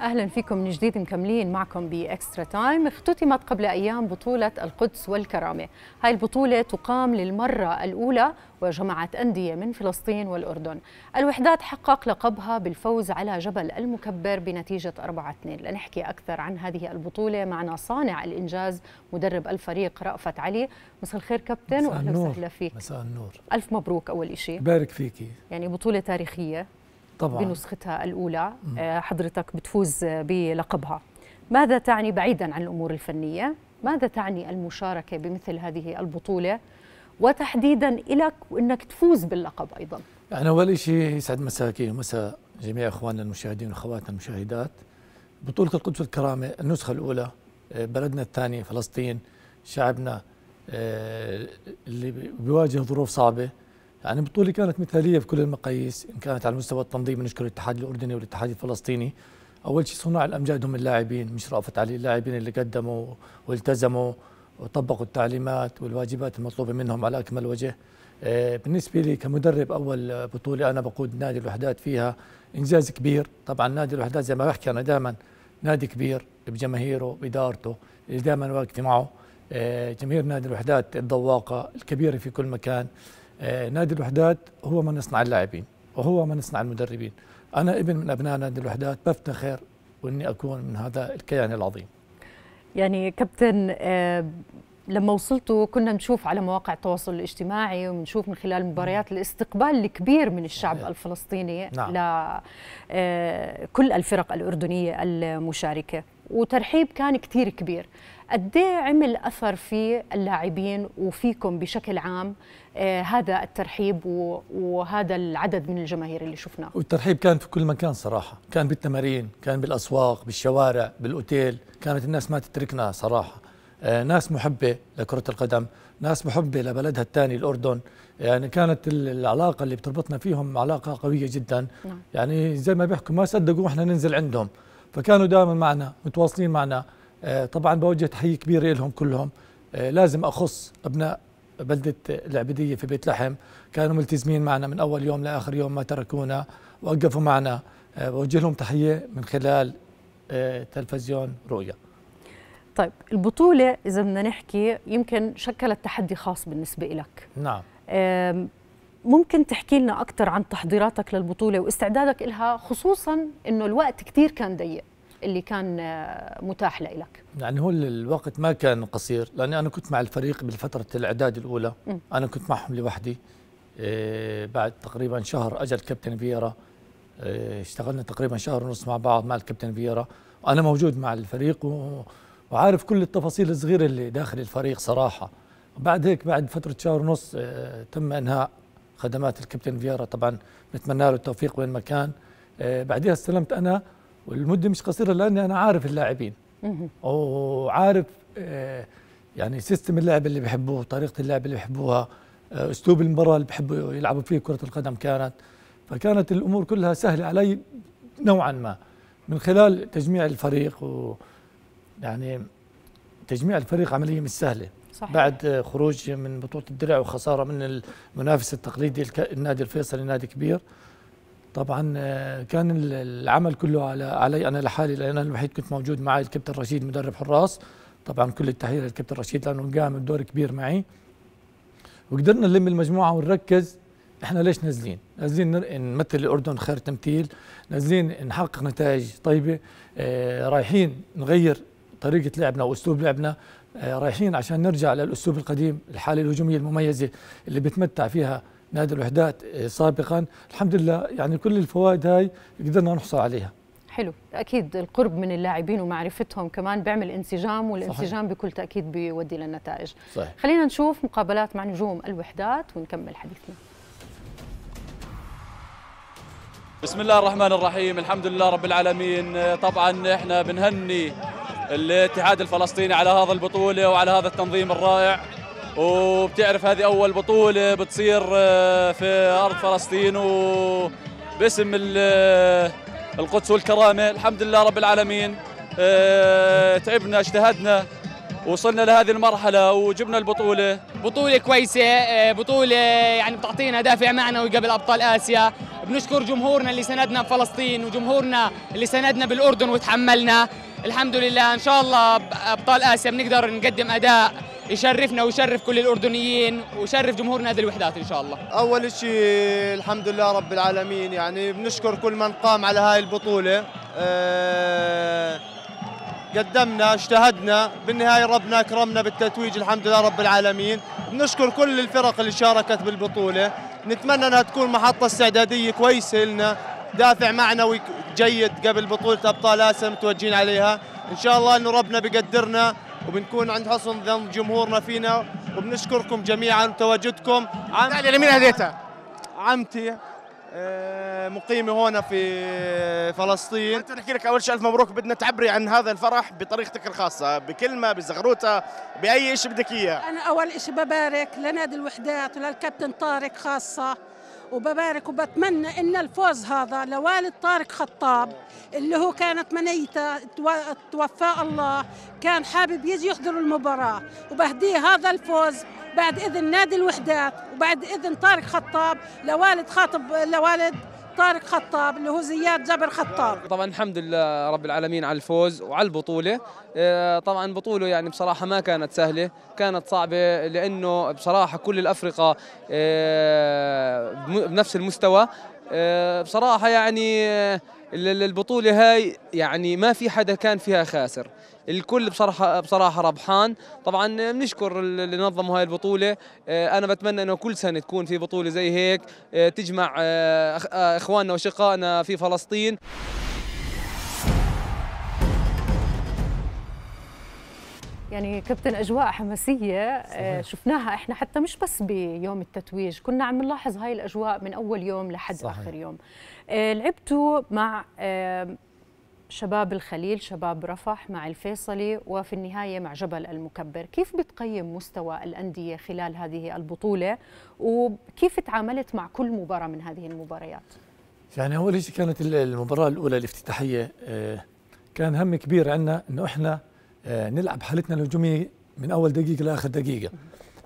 اهلا فيكم من جديد مكملين معكم باكسترا تايم اختتمت قبل ايام بطوله القدس والكرامه هاي البطوله تقام للمره الاولى وجمعت انديه من فلسطين والاردن الوحدات حقق لقبها بالفوز على جبل المكبر بنتيجه 4 2 لنحكي اكثر عن هذه البطوله معنا صانع الانجاز مدرب الفريق رأفت علي مساء الخير كابتن واهلا وسهلا فيك مساء النور الف مبروك اول شيء بارك فيكي يعني بطوله تاريخيه طبعا بنسختها الأولى آه، حضرتك بتفوز بلقبها ماذا تعني بعيدا عن الأمور الفنية ماذا تعني المشاركة بمثل هذه البطولة وتحديدا لك وأنك تفوز باللقب أيضا أنا يعني أول شيء يسعد مساكين ومساء جميع إخواننا المشاهدين وأخواتنا المشاهدات بطولة القدس والكرامة النسخة الأولى آه، بلدنا الثانية فلسطين شعبنا آه، اللي بيواجه ظروف صعبة يعني البطولة كانت مثالية بكل المقاييس إن كانت على مستوى التنظيم نشكر الاتحاد الأردني والاتحاد الفلسطيني أول شيء صناع الأمجاد هم اللاعبين مش رأفت علي اللاعبين اللي قدموا والتزموا وطبقوا التعليمات والواجبات المطلوبة منهم على أكمل وجه آه، بالنسبة لي كمدرب أول بطولة أنا بقود نادي الوحدات فيها إنجاز كبير طبعا نادي الوحدات زي ما بحكي أنا دائما نادي كبير بجماهيره بإدارته اللي دائما واقفة معه آه، جماهير نادي الوحدات الذواقة الكبيرة في كل مكان آه، نادي الوحدات هو من يصنع اللاعبين وهو من يصنع المدربين أنا ابن من أبناء نادي الوحدات بفتخر وإني أكون من هذا الكيان العظيم يعني كابتن آه، لما وصلتوا كنا نشوف على مواقع التواصل الاجتماعي ونشوف من خلال مباريات الاستقبال الكبير من الشعب الفلسطيني نعم. لكل آه، الفرق الأردنية المشاركة وترحيب كان كثير كبير قد إيه عمل اثر في اللاعبين وفيكم بشكل عام آه، هذا الترحيب وهذا العدد من الجماهير اللي شفناه والترحيب كان في كل مكان صراحه كان بالتمارين كان بالاسواق بالشوارع بالاوتيل كانت الناس ما تتركنا صراحه آه، ناس محبه لكره القدم ناس محبه لبلدها الثاني الاردن يعني كانت العلاقه اللي بتربطنا فيهم علاقه قويه جدا نعم. يعني زي ما بيحكوا ما صدقوا احنا ننزل عندهم فكانوا دائما معنا متواصلين معنا آه، طبعا بوجه تحيه كبيره لهم كلهم آه، لازم اخص ابناء بلده العبيديه في بيت لحم كانوا ملتزمين معنا من اول يوم لاخر يوم ما تركونا وقفوا معنا آه، بوجه لهم تحيه من خلال تلفزيون رؤيا طيب البطولة إذا بدنا نحكي يمكن شكلت تحدي خاص بالنسبة لك نعم ممكن تحكي لنا أكثر عن تحضيراتك للبطولة واستعدادك لها خصوصا إنه الوقت كثير كان ضيق اللي كان آه، متاح لك يعني هو الوقت ما كان قصير لأني أنا كنت مع الفريق بالفترة الإعداد الأولى م. أنا كنت معهم لوحدي آه، بعد تقريبا شهر اجى الكابتن فييرا آه، اشتغلنا تقريبا شهر ونص مع بعض مع الكابتن فييرا وأنا موجود مع الفريق و... وعارف كل التفاصيل الصغيرة اللي داخل الفريق صراحة بعد هيك بعد فترة شهر ونص تم إنهاء خدمات الكابتن فيارا طبعا نتمنى له التوفيق وين ما كان آه، بعدها استلمت انا والمده مش قصيره لاني انا عارف اللاعبين وعارف آه، يعني سيستم اللعب اللي بحبوه طريقه اللعب اللي بحبوها آه، اسلوب المباراه اللي بحبوا يلعبوا فيه كره القدم كانت فكانت الامور كلها سهله علي نوعا ما من خلال تجميع الفريق و يعني تجميع الفريق عمليه مش سهله صحيح. بعد خروج من بطوله الدرع وخساره من المنافس التقليدي النادي الفيصلي نادي كبير طبعا آه، كان العمل كله على علي انا لحالي لان انا الوحيد كنت موجود معي الكابتن رشيد مدرب حراس طبعا كل التحيه للكابتن رشيد لانه قام بدور كبير معي وقدرنا نلم المجموعه ونركز احنا ليش نازلين؟ نازلين نمثل الاردن خير تمثيل، نازلين نحقق نتائج طيبه، آه، رايحين نغير طريقه لعبنا واسلوب لعبنا، آه، رايحين عشان نرجع للأسلوب القديم الحالة الهجومية المميزة اللي بتمتع فيها نادي الوحدات آه، سابقا الحمد لله يعني كل الفوائد هاي قدرنا نحصل عليها حلو اكيد القرب من اللاعبين ومعرفتهم كمان بيعمل انسجام والانسجام صحيح. بكل تاكيد بيودي للنتائج صحيح. خلينا نشوف مقابلات مع نجوم الوحدات ونكمل حديثنا بسم الله الرحمن الرحيم الحمد لله رب العالمين طبعا احنا بنهني الاتحاد الفلسطيني على هذا البطولة وعلى هذا التنظيم الرائع وبتعرف هذه أول بطولة بتصير آه، في أرض فلسطين وباسم آه، القدس والكرامة الحمد لله رب العالمين آه، تعبنا اجتهدنا وصلنا لهذه المرحلة وجبنا البطولة بطولة كويسة بطولة يعني بتعطينا دافع معنوي قبل أبطال آسيا بنشكر جمهورنا اللي سندنا بفلسطين وجمهورنا اللي سندنا بالأردن وتحملنا الحمد لله ان شاء الله ابطال اسيا بنقدر نقدم اداء يشرفنا ويشرف كل الاردنيين ويشرف جمهور نادي الوحدات ان شاء الله اول شيء الحمد لله رب العالمين يعني بنشكر كل من قام على هاي البطوله أه قدمنا اجتهدنا بالنهايه ربنا اكرمنا بالتتويج الحمد لله رب العالمين بنشكر كل الفرق اللي شاركت بالبطوله نتمنى انها تكون محطه استعداديه كويسه لنا دافع معنوي جيد قبل بطولة أبطال آسيا متوجهين عليها إن شاء الله أنه ربنا بيقدرنا وبنكون عند حسن ظن جمهورنا فينا وبنشكركم جميعا تواجدكم عمتي لمين هديتها؟ عمتي آه، مقيمه هون في فلسطين انت نحكي لك اول شيء الف مبروك بدنا تعبري عن هذا الفرح بطريقتك الخاصه بكلمه بزغروته باي شيء بدك اياه انا اول شيء ببارك لنادي الوحدات وللكابتن طارق خاصه وببارك وبتمنى ان الفوز هذا لوالد طارق خطاب اللي هو كانت منيته توفى الله كان حابب يجي يحضر المباراه وبهديه هذا الفوز بعد اذن نادي الوحدات وبعد اذن طارق خطاب لوالد خاطب لوالد طارق خطاب اللي هو زياد جبر خطاب طبعا الحمد لله رب العالمين على الفوز وعلى البطوله آه، طبعا بطوله يعني بصراحه ما كانت سهله كانت صعبه لانه بصراحه كل الافرقه آه، بنفس المستوى آه، بصراحه يعني البطوله هاي يعني ما في حدا كان فيها خاسر الكل بصراحه بصراحه ربحان طبعا بنشكر اللي نظموا هاي البطوله آه، انا بتمنى انه كل سنه تكون في بطوله زي هيك آه، تجمع آه، اخواننا واشقائنا في فلسطين يعني كابتن اجواء حماسيه صحيح. شفناها احنا حتى مش بس بيوم التتويج كنا عم نلاحظ هاي الاجواء من اول يوم لحد صحيح. اخر يوم لعبتوا مع شباب الخليل شباب رفح مع الفيصلي وفي النهاية مع جبل المكبر كيف بتقيم مستوى الأندية خلال هذه البطولة وكيف تعاملت مع كل مباراة من هذه المباريات يعني أول شيء كانت المباراة الأولى الافتتاحية آه، كان هم كبير عندنا أنه إحنا آه، نلعب حالتنا الهجومية من أول دقيقة لآخر دقيقة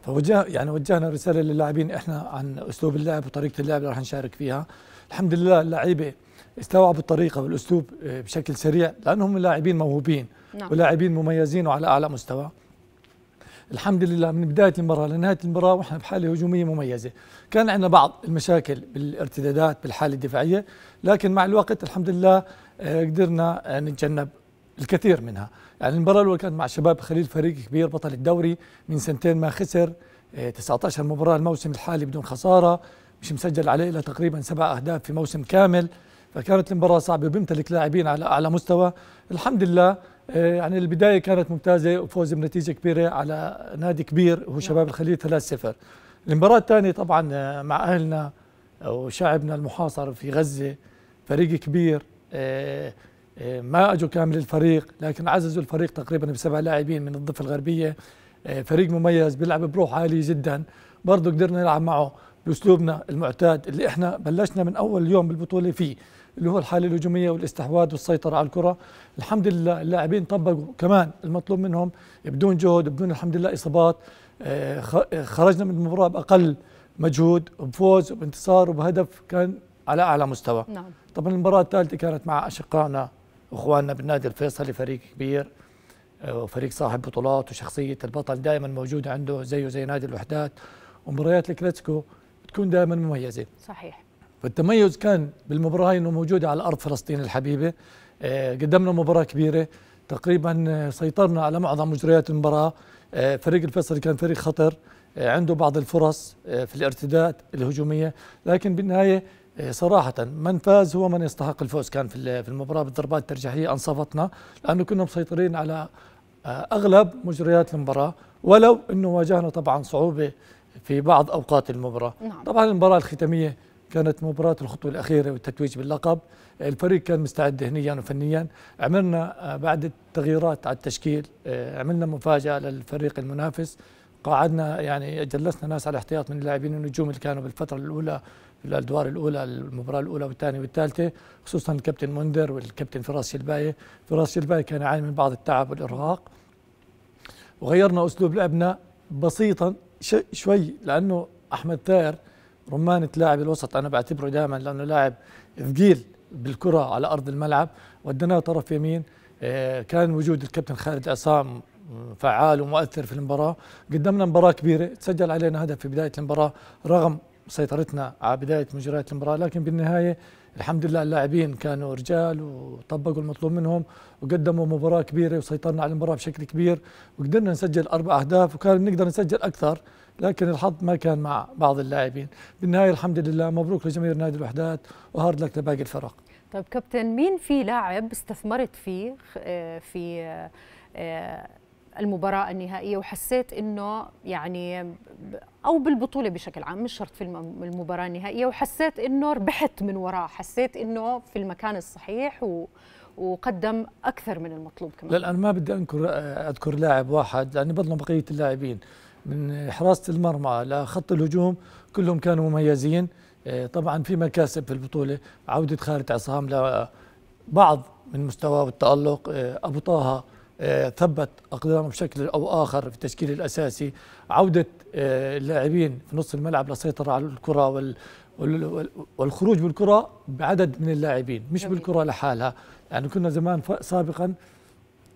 فوجه يعني وجهنا رسالة للاعبين إحنا عن أسلوب اللعب وطريقة اللعب اللي راح نشارك فيها الحمد لله اللعيبة استوعب الطريقه والاسلوب آه، بشكل سريع لانهم لاعبين موهوبين نعم. ولاعبين مميزين وعلى اعلى مستوى الحمد لله من بدايه المباراه لنهايه المباراه واحنا بحاله هجوميه مميزه كان عندنا بعض المشاكل بالارتدادات بالحاله الدفاعيه لكن مع الوقت الحمد لله آه، قدرنا آه، نتجنب الكثير منها يعني المباراة الأولى كانت مع شباب خليل فريق كبير بطل الدوري من سنتين ما خسر 19 مباراة الموسم الحالي بدون خسارة مش مسجل عليه إلا تقريبا سبع أهداف في موسم كامل فكانت المباراه صعبه وبيمتلك لاعبين على اعلى مستوى الحمد لله آه، يعني البدايه كانت ممتازه وفوز بنتيجه كبيره على نادي كبير هو نعم. شباب الخليل 3-0 المباراه الثانيه طبعا آه، مع اهلنا وشعبنا المحاصر في غزه فريق كبير آه، ما اجوا كامل الفريق لكن عززوا الفريق تقريبا بسبع لاعبين من الضفه الغربيه فريق مميز بيلعب بروح عالي جدا برضه قدرنا نلعب معه باسلوبنا المعتاد اللي احنا بلشنا من اول يوم بالبطوله فيه اللي هو الحاله الهجوميه والاستحواذ والسيطره على الكره الحمد لله اللاعبين طبقوا كمان المطلوب منهم بدون جهد بدون الحمد لله اصابات آه، آه، خرجنا من المباراه باقل مجهود بفوز وبانتصار وبهدف كان على اعلى مستوى نعم. طبعا المباراه الثالثه كانت مع اشقائنا اخواننا بالنادي الفيصلي فريق كبير آه، وفريق صاحب بطولات وشخصيه البطل دائما موجوده عنده زيه زي نادي الوحدات ومباريات الكلاسيكو تكون دائما مميزه صحيح فالتميز كان بالمباراة هاي أنه موجودة على أرض فلسطين الحبيبة آه، قدمنا مباراة كبيرة تقريبا آه، سيطرنا على معظم مجريات المباراة آه، فريق الفيصلي كان فريق خطر عنده بعض الفرص في الارتداد الهجومية لكن بالنهاية صراحة من فاز هو من يستحق الفوز كان في المباراة بالضربات الترجيحية أنصفتنا لأنه كنا مسيطرين على أغلب مجريات المباراة ولو أنه واجهنا طبعا صعوبة في بعض أوقات المباراة نعم. طبعا المباراة الختامية كانت مباراة الخطوة الأخيرة والتتويج باللقب الفريق كان مستعد ذهنيا وفنيا عملنا بعد التغييرات على التشكيل آه، عملنا مفاجأة للفريق المنافس قعدنا يعني جلسنا ناس على احتياط من اللاعبين النجوم اللي كانوا بالفترة الأولى الادوار الاولى المباراه الاولى والثانيه والثالثه خصوصا الكابتن منذر والكابتن فراس شلبايه فراس شلبايه كان يعاني من بعض التعب والارهاق وغيرنا اسلوب لعبنا بسيطا شوي لانه احمد ثائر رمان لاعب الوسط انا بعتبره دائما لانه لاعب ثقيل بالكره على ارض الملعب وديناه طرف يمين آه، كان وجود الكابتن خالد عصام فعال ومؤثر في المباراه قدمنا مباراه كبيره تسجل علينا هدف في بدايه المباراه رغم سيطرتنا على بدايه مجريات المباراه لكن بالنهايه الحمد لله اللاعبين كانوا رجال وطبقوا المطلوب منهم وقدموا مباراه كبيره وسيطرنا على المباراه بشكل كبير وقدرنا نسجل اربع اهداف وكان نقدر نسجل اكثر لكن الحظ ما كان مع بعض اللاعبين بالنهاية الحمد لله مبروك لجماهير نادي الوحدات وهارد لك لباقي الفرق طيب كابتن مين في لاعب استثمرت فيه في آه، آه، المباراة النهائية وحسيت انه يعني او بالبطولة بشكل عام مش شرط في المباراة النهائية وحسيت انه ربحت من وراه حسيت انه في المكان الصحيح و وقدم اكثر من المطلوب كمان لا انا ما بدي انكر آه، اذكر لاعب واحد لاني بظلم بقيه اللاعبين من حراسة المرمى لخط الهجوم كلهم كانوا مميزين آه، طبعا في مكاسب في البطولة عودة خالد عصام لبعض من مستواه التالق آه، أبو طه آه، ثبت أقدامه بشكل أو آخر في التشكيل الأساسي عودة اللاعبين في نص الملعب للسيطرة على الكرة والخروج بالكرة بعدد من اللاعبين مش بالكرة لحالها يعني كنا زمان سابقا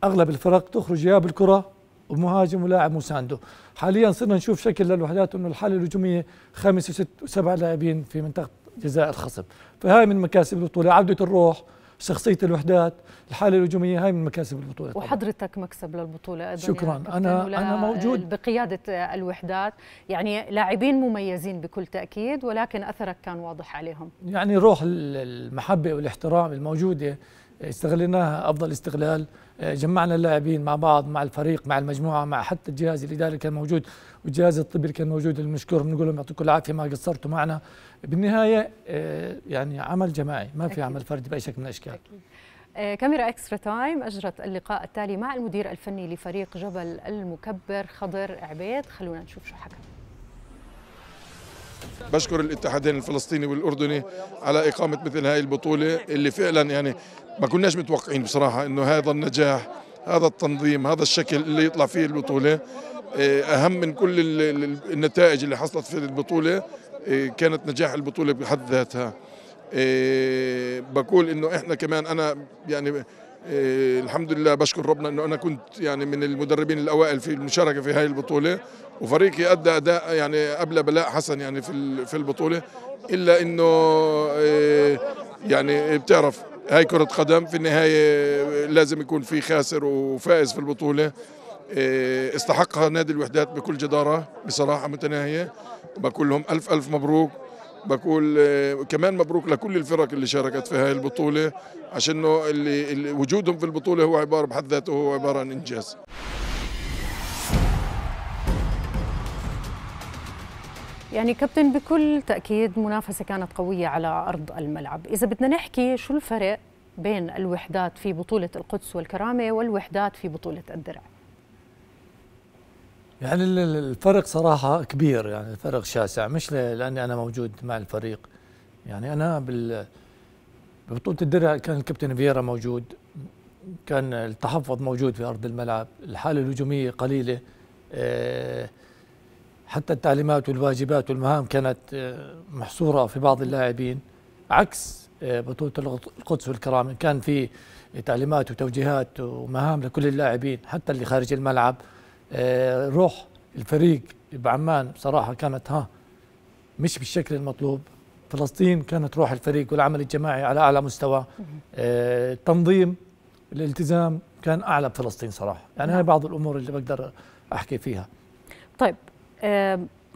أغلب الفرق تخرج يا بالكرة ومهاجم ولاعب مساندو حاليا صرنا نشوف شكل للوحدات انه الحاله الهجوميه خمسه وست وسبع لاعبين في منطقه جزاء الخصم فهاي من مكاسب البطوله عوده الروح شخصية الوحدات الحالة الهجومية هاي من مكاسب البطولة طبعا. وحضرتك مكسب للبطولة أيضا شكرا يعني أنا أنا موجود بقيادة الوحدات يعني لاعبين مميزين بكل تأكيد ولكن أثرك كان واضح عليهم يعني روح المحبة والاحترام الموجودة استغليناها أفضل استغلال آه، جمعنا اللاعبين مع بعض مع الفريق مع المجموعه مع حتى الجهاز الاداري كان موجود والجهاز الطبي كان موجود المشكور بنقول لهم يعطيكم العافيه ما قصرتوا معنا بالنهايه آه، يعني عمل جماعي ما في عمل فردي باي شكل من الاشكال أكيد. آه، كاميرا اكسترا تايم اجرت اللقاء التالي مع المدير الفني لفريق جبل المكبر خضر عبيد خلونا نشوف شو حكى بشكر الاتحادين الفلسطيني والاردني على اقامه مثل هاي البطوله اللي فعلا يعني ما كناش متوقعين بصراحه انه هذا النجاح هذا التنظيم هذا الشكل اللي يطلع فيه البطوله آه، اهم من كل النتائج اللي حصلت في البطوله آه، كانت نجاح البطوله بحد ذاتها آه، بقول انه احنا كمان انا يعني إيه، الحمد لله بشكر ربنا انه انا كنت يعني من المدربين الاوائل في المشاركه في هذه البطوله وفريقي ادى اداء يعني قبل بلاء حسن يعني في في البطوله الا انه إيه، يعني بتعرف هاي كره قدم في النهايه لازم يكون في خاسر وفائز في البطوله إيه، استحقها نادي الوحدات بكل جداره بصراحه متناهيه بقول لهم الف الف مبروك بقول كمان مبروك لكل الفرق اللي شاركت في هاي البطولة عشان اللي, اللي وجودهم في البطولة هو عبارة بحد ذاته هو عبارة عن إنجاز يعني كابتن بكل تأكيد منافسة كانت قوية على أرض الملعب إذا بدنا نحكي شو الفرق بين الوحدات في بطولة القدس والكرامة والوحدات في بطولة الدرع يعني الفرق صراحة كبير يعني الفرق شاسع مش لأني أنا موجود مع الفريق يعني أنا بال ببطولة الدرع كان الكابتن فييرا موجود كان التحفظ موجود في أرض الملعب الحالة الهجومية قليلة آه، حتى التعليمات والواجبات والمهام كانت آه، محصورة في بعض اللاعبين عكس آه، بطولة القدس والكرامة كان في تعليمات وتوجيهات ومهام لكل اللاعبين حتى اللي خارج الملعب آه، روح الفريق بعمان بصراحه كانت ها مش بالشكل المطلوب فلسطين كانت روح الفريق والعمل الجماعي على اعلى مستوى التنظيم آه، الالتزام كان اعلى بفلسطين صراحه يعني هاي نعم. بعض الامور اللي بقدر احكي فيها طيب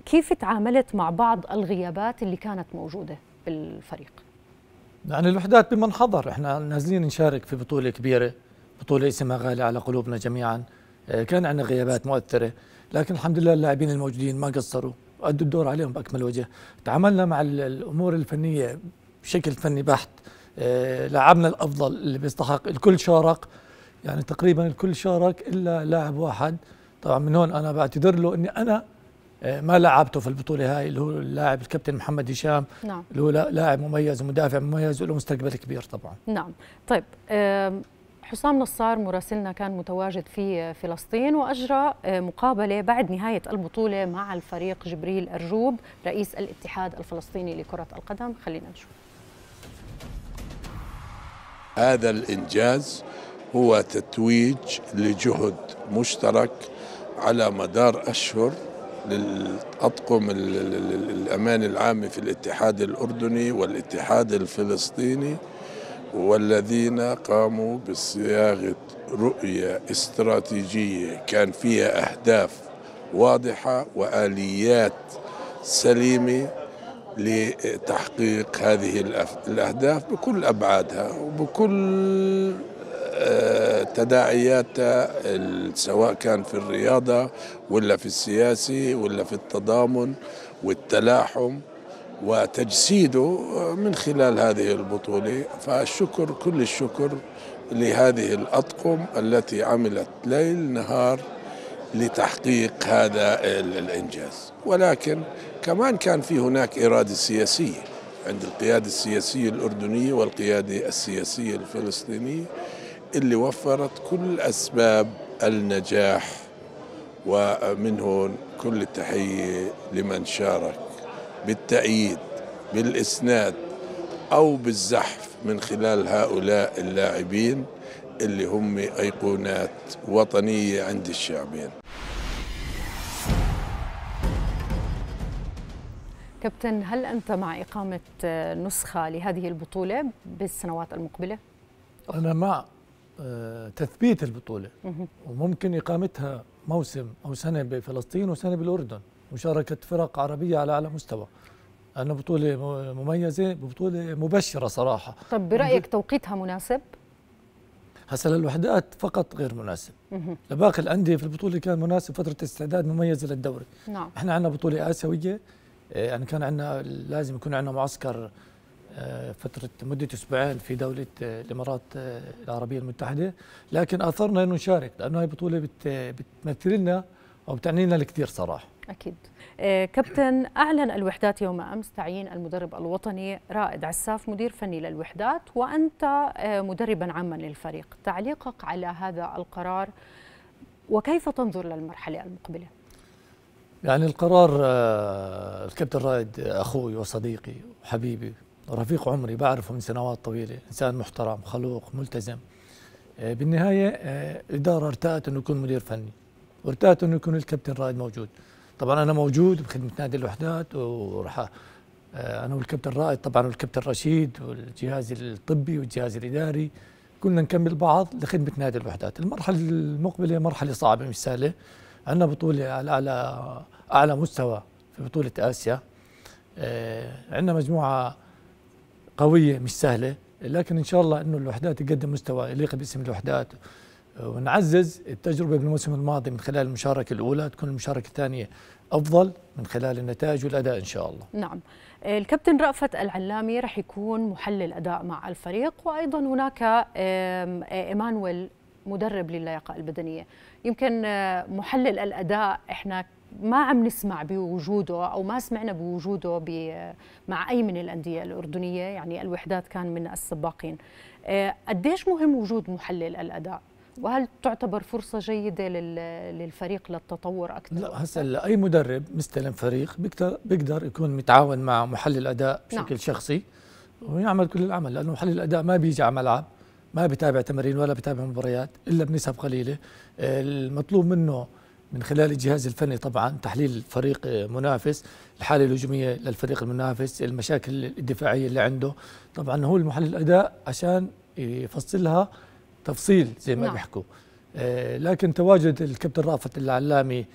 كيف تعاملت مع بعض الغيابات اللي كانت موجوده بالفريق يعني الوحدات بمنحضر احنا نازلين نشارك في بطوله كبيره بطوله اسمها غاليه على قلوبنا جميعا آه، كان عندنا غيابات مؤثره لكن الحمد لله اللاعبين الموجودين ما قصروا ادوا الدور عليهم باكمل وجه تعاملنا مع الامور الفنيه بشكل فني بحت آه، لعبنا الافضل اللي بيستحق الكل شارك يعني تقريبا الكل شارك الا لاعب واحد طبعا من هون انا بعتذر له اني انا آه، ما لعبته في البطوله هاي اللي هو اللاعب الكابتن محمد هشام نعم. اللي هو لاعب مميز ومدافع مميز وله مستقبل كبير طبعا نعم طيب حسام نصار مراسلنا كان متواجد في فلسطين واجرى آه، مقابله بعد نهايه البطوله مع الفريق جبريل ارجوب رئيس الاتحاد الفلسطيني لكره القدم خلينا نشوف هذا الانجاز هو تتويج لجهد مشترك على مدار اشهر للأطقم الأمان العام في الاتحاد الأردني والاتحاد الفلسطيني والذين قاموا بصياغة رؤية استراتيجية كان فيها أهداف واضحة وآليات سليمة لتحقيق هذه الأهداف بكل أبعادها وبكل آه، تداعياتها سواء كان في الرياضة ولا في السياسة ولا في التضامن والتلاحم وتجسيده آه، من خلال هذه البطولة فالشكر كل الشكر لهذه الأطقم التي عملت ليل نهار لتحقيق هذا الإنجاز ولكن كمان كان في هناك إرادة سياسية عند القيادة السياسية الأردنية والقيادة السياسية الفلسطينية اللي وفرت كل أسباب النجاح ومن هون كل التحية لمن شارك بالتأييد بالإسناد أو بالزحف من خلال هؤلاء اللاعبين اللي هم أيقونات وطنية عند الشعبين كابتن هل أنت مع إقامة نسخة لهذه البطولة بالسنوات المقبلة؟ أنا مع آه، تثبيت البطولة وممكن إقامتها موسم أو سنة بفلسطين وسنة بالأردن مشاركة فرق عربية على أعلى مستوى انا بطولة مميزة بطولة مبشرة صراحة طب برأيك توقيتها مناسب؟ هسه للوحدات فقط غير مناسب لباقي الانديه في البطوله كان مناسب فتره استعداد مميزه للدوري نعم احنا عندنا بطوله اسيويه إيه، يعني كان عندنا لازم يكون عندنا معسكر آه، فترة مدة أسبوعين في دولة آه، الإمارات آه، العربية المتحدة لكن أثرنا أنه نشارك لأنه هاي البطولة بتمثل لنا أو بتعني لنا الكثير صراحة أكيد آه، كابتن أعلن الوحدات يوم أمس تعيين المدرب الوطني رائد عساف مدير فني للوحدات وأنت آه، مدربا عاما للفريق تعليقك على هذا القرار وكيف تنظر للمرحلة المقبلة؟ يعني القرار آه، الكابتن رائد أخوي وصديقي وحبيبي رفيق عمري بعرفه من سنوات طويلة إنسان محترم خلوق ملتزم بالنهاية إدارة ارتأت أنه يكون مدير فني وارتأت أنه يكون الكابتن رائد موجود طبعا انا موجود بخدمه نادي الوحدات وراح آه، انا والكابتن رائد طبعا والكابتن رشيد والجهاز الطبي والجهاز الاداري كلنا نكمل بعض لخدمه نادي الوحدات، المرحله المقبله مرحله صعبه مش سهله عندنا بطوله على اعلى اعلى مستوى في بطوله اسيا آه، عندنا مجموعه قويه مش سهله لكن ان شاء الله انه الوحدات تقدم مستوى يليق باسم الوحدات ونعزز التجربة بالموسم الماضي من خلال المشاركة الأولى تكون المشاركة الثانية أفضل من خلال النتائج والأداء إن شاء الله نعم الكابتن رأفت العلامي رح يكون محلل أداء مع الفريق وأيضا هناك إيمانويل مدرب للياقة البدنية يمكن آه، محلل الأداء إحنا ما عم نسمع بوجوده او ما سمعنا بوجوده مع اي من الانديه الاردنيه يعني الوحدات كان من السباقين آه، قديش مهم وجود محلل الاداء وهل تعتبر فرصه جيده للفريق للتطور اكثر لا هسه اي مدرب مستلم فريق بيقدر بيقدر يكون متعاون مع محلل اداء نعم. بشكل نعم. شخصي ويعمل كل العمل لانه محلل الاداء ما بيجي على الملعب ما بتابع تمارين ولا بتابع مباريات الا بنسب قليله المطلوب منه من خلال الجهاز الفني طبعا تحليل فريق منافس الحاله الهجوميه للفريق المنافس المشاكل الدفاعيه اللي عنده طبعا هو المحلل الاداء عشان يفصلها تفصيل زي ما نعم. بيحكوا آه لكن تواجد الكابتن رافت العلامي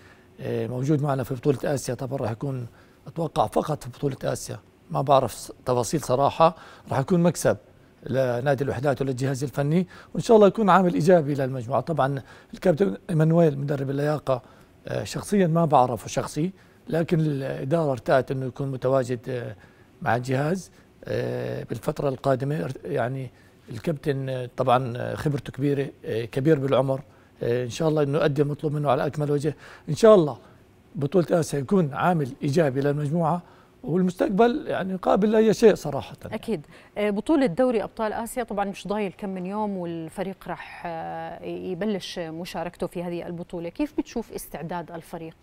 آه موجود معنا في بطولة آسيا طبعا راح يكون أتوقع فقط في بطولة آسيا ما بعرف تفاصيل صراحة راح يكون مكسب لنادي الوحدات وللجهاز الفني وإن شاء الله يكون عامل إيجابي للمجموعة طبعا الكابتن إيمانويل مدرب اللياقة آه شخصيا ما بعرفه شخصي لكن الإدارة ارتأت أنه يكون متواجد آه، مع الجهاز آه، بالفترة القادمة يعني الكابتن طبعا خبرته كبيره كبير بالعمر ان شاء الله انه يؤدي المطلوب منه على اكمل وجه ان شاء الله بطوله اسيا يكون عامل ايجابي للمجموعه والمستقبل يعني قابل لاي شيء صراحه اكيد آه، بطوله دوري ابطال اسيا طبعا مش ضايل كم من يوم والفريق راح آه، يبلش مشاركته في هذه البطوله كيف بتشوف استعداد الفريق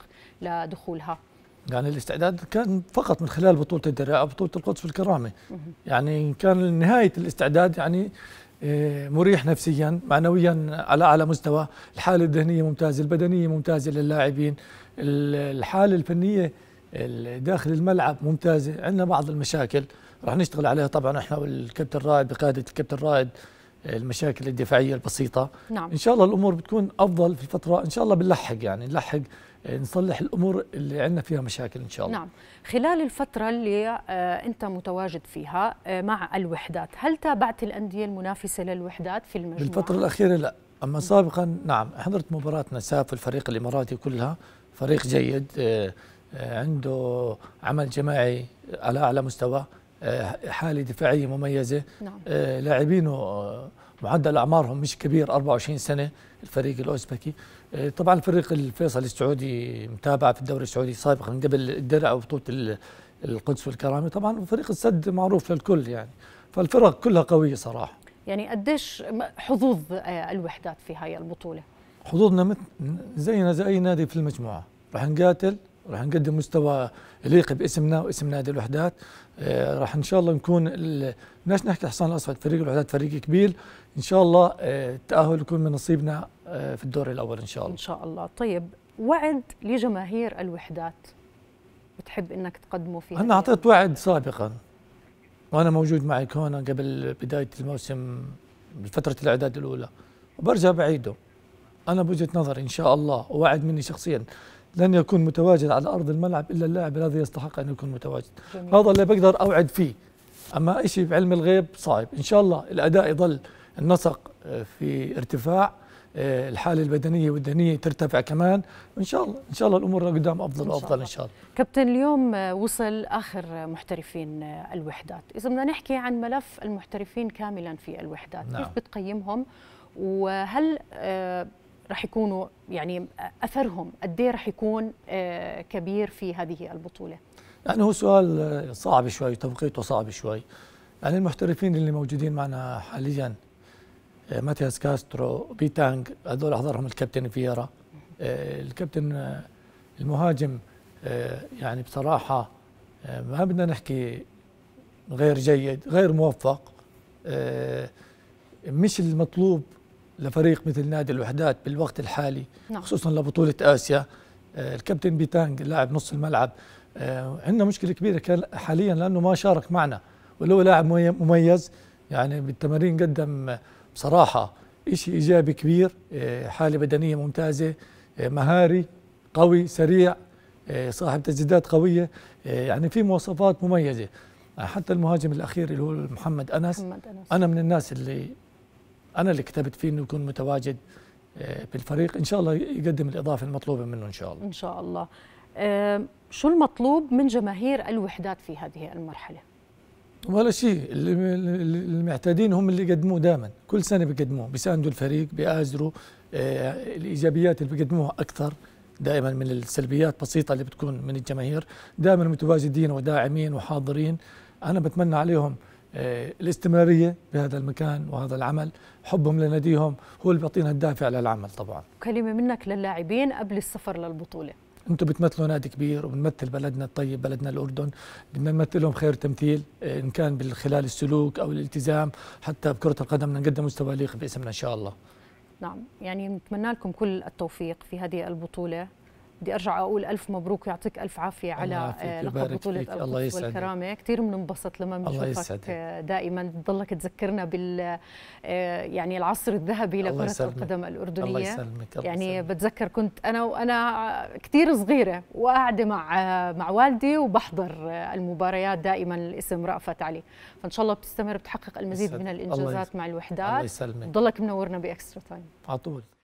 لدخولها يعني الاستعداد كان فقط من خلال بطولة الدراع بطولة القدس في الكرامة يعني كان نهاية الاستعداد يعني آه، مريح نفسيا معنويا على اعلى مستوى الحاله الذهنيه ممتازه البدنيه ممتازه للاعبين الحاله الفنيه داخل الملعب ممتازه عندنا بعض المشاكل رح نشتغل عليها طبعا احنا والكابتن رائد بقياده الكابتن رائد المشاكل الدفاعيه البسيطه نعم. ان شاء الله الامور بتكون افضل في الفتره ان شاء الله بنلحق يعني نلحق نصلح الامور اللي عندنا فيها مشاكل ان شاء الله نعم خلال الفتره اللي آه، انت متواجد فيها آه، مع الوحدات هل تابعت الانديه المنافسه للوحدات في المجموعه بالفتره الاخيره لا اما سابقا نعم حضرت مباراه نساف الفريق الاماراتي كلها فريق جيد آه، عنده عمل جماعي على اعلى مستوى حاله دفاعيه مميزه نعم. لاعبينه معدل أعمارهم مش كبير 24 سنة الفريق الأوزبكي آه، طبعا الفريق الفيصلي السعودي متابع في الدوري السعودي سابقا من قبل الدرع وبطولة القدس والكرامة طبعا فريق السد معروف للكل يعني فالفرق كلها قوية صراحة يعني قديش حظوظ آه، الوحدات في هاي البطولة؟ حظوظنا زينا زي أي نادي في المجموعة رح نقاتل راح نقدم مستوى يليق باسمنا واسم نادي الوحدات آه، راح ان شاء الله نكون بدناش نحكي حصان الاسود فريق الوحدات فريق كبير ان شاء الله آه، التاهل يكون من نصيبنا آه، في الدور الاول ان شاء الله ان شاء الله طيب وعد لجماهير الوحدات بتحب انك تقدمه فيه انا اعطيت وعد سابقا وانا موجود معك هون قبل بدايه الموسم بفتره الاعداد الاولى وبرجع بعيده انا بوجهه نظري ان شاء الله ووعد مني شخصيا لن يكون متواجد على ارض الملعب الا اللاعب الذي يستحق ان يكون متواجد جميل. هذا اللي بقدر اوعد فيه اما شيء بعلم الغيب صعب ان شاء الله الاداء يظل النسق آه، في ارتفاع آه، الحالة البدنية والدينية ترتفع كمان إن شاء الله إن شاء الله الأمور قدام أفضل وأفضل إن, إن شاء الله كابتن اليوم آه، وصل آخر محترفين الوحدات إذا بدنا نحكي عن ملف المحترفين كاملا في الوحدات نعم. كيف بتقيمهم وهل رح يكونوا يعني اثرهم قد ايه رح يكون آه، كبير في هذه البطوله؟ يعني هو سؤال صعب شوي توقيته صعب شوي يعني المحترفين اللي موجودين معنا حاليا آه، ماتياس كاسترو بيتانج هذول حضرهم الكابتن فييرا آه، الكابتن المهاجم يعني بصراحة ما بدنا نحكي غير جيد غير موفق مش المطلوب لفريق مثل نادي الوحدات بالوقت الحالي نعم. خصوصا لبطولة آسيا آه، الكابتن بيتانج لاعب نص الملعب آه، عندنا مشكلة كبيرة حاليا لأنه ما شارك معنا ولو لاعب مميز يعني بالتمارين قدم بصراحة شيء إيجابي كبير آه، حالة بدنية ممتازة مهاري قوي سريع صاحب تسديدات قوية يعني في مواصفات مميزة حتى المهاجم الأخير اللي هو محمد أنس, محمد أنس. أنا من الناس اللي انا اللي كتبت فيه انه يكون متواجد آه، بالفريق ان شاء الله يقدم الاضافه المطلوبه منه ان شاء الله ان شاء الله آه، شو المطلوب من جماهير الوحدات في هذه المرحله ولا شيء المعتادين هم اللي يقدموه دائما كل سنه بيقدموه بيساندوا الفريق بيآزروا آه، الايجابيات اللي بيقدموها اكثر دائما من السلبيات بسيطه اللي بتكون من الجماهير دائما متواجدين وداعمين وحاضرين انا بتمنى عليهم آه، الاستمراريه بهذا المكان وهذا العمل حبهم لناديهم هو اللي بيعطينا الدافع للعمل طبعا كلمه منك للاعبين قبل السفر للبطوله انتم بتمثلوا نادي كبير وبنمثل بلدنا الطيب بلدنا الاردن بدنا نمثلهم خير تمثيل آه، ان كان من خلال السلوك او الالتزام حتى بكره القدم بدنا نقدم مستوى ليق باسمنا ان شاء الله نعم يعني نتمنى لكم كل التوفيق في هذه البطوله بدي ارجع اقول الف مبروك ويعطيك الف عافيه على آه، لقب بطوله يسعدك والكرامه كثير بننبسط لما بنشوفك آه، دائما بتضلك تذكرنا بال آه، يعني العصر الذهبي لكره القدم الاردنيه الله يسلمك الله يعني يسلمك. بتذكر كنت انا وانا كثير صغيره وقاعده مع مع والدي وبحضر المباريات دائما الاسم رأفت علي فان شاء الله بتستمر بتحقق المزيد من الانجازات مع الوحدات الله يسلمك بضلك منورنا باكسترا تايم على طول